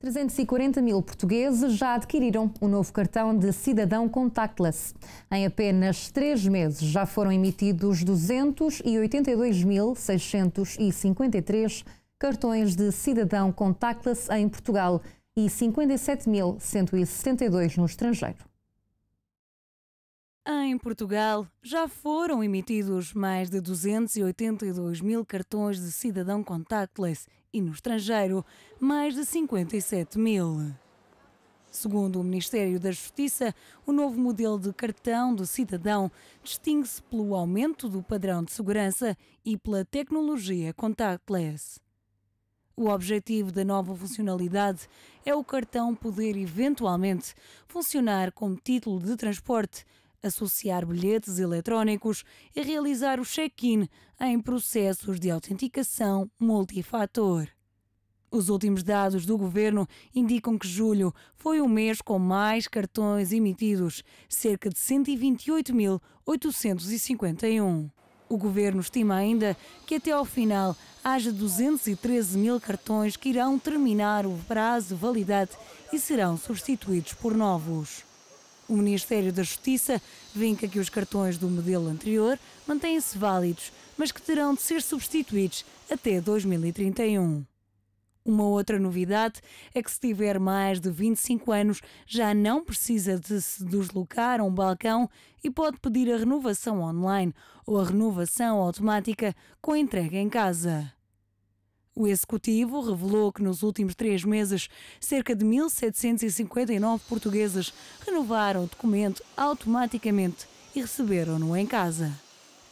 340 mil portugueses já adquiriram o novo cartão de cidadão contactless. Em apenas três meses já foram emitidos 282.653 cartões de cidadão contactless em Portugal e 57.172 no estrangeiro. Em Portugal, já foram emitidos mais de 282 mil cartões de cidadão contactless e, no estrangeiro, mais de 57 mil. Segundo o Ministério da Justiça, o novo modelo de cartão do cidadão distingue-se pelo aumento do padrão de segurança e pela tecnologia contactless. O objetivo da nova funcionalidade é o cartão poder eventualmente funcionar como título de transporte associar bilhetes eletrónicos e realizar o check-in em processos de autenticação multifator. Os últimos dados do governo indicam que julho foi o mês com mais cartões emitidos, cerca de 128.851. O governo estima ainda que até ao final haja 213 mil cartões que irão terminar o prazo de validade e serão substituídos por novos. O Ministério da Justiça vinca que os cartões do modelo anterior mantêm-se válidos, mas que terão de ser substituídos até 2031. Uma outra novidade é que se tiver mais de 25 anos já não precisa de se deslocar a um balcão e pode pedir a renovação online ou a renovação automática com entrega em casa. O Executivo revelou que nos últimos três meses, cerca de 1.759 portugueses renovaram o documento automaticamente e receberam-no em casa.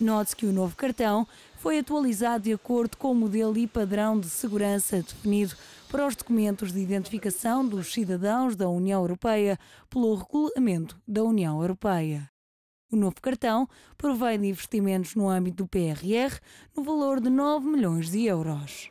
Note-se que o novo cartão foi atualizado de acordo com o modelo e padrão de segurança definido para os documentos de identificação dos cidadãos da União Europeia pelo Regulamento da União Europeia. O novo cartão provém de investimentos no âmbito do PRR no valor de 9 milhões de euros.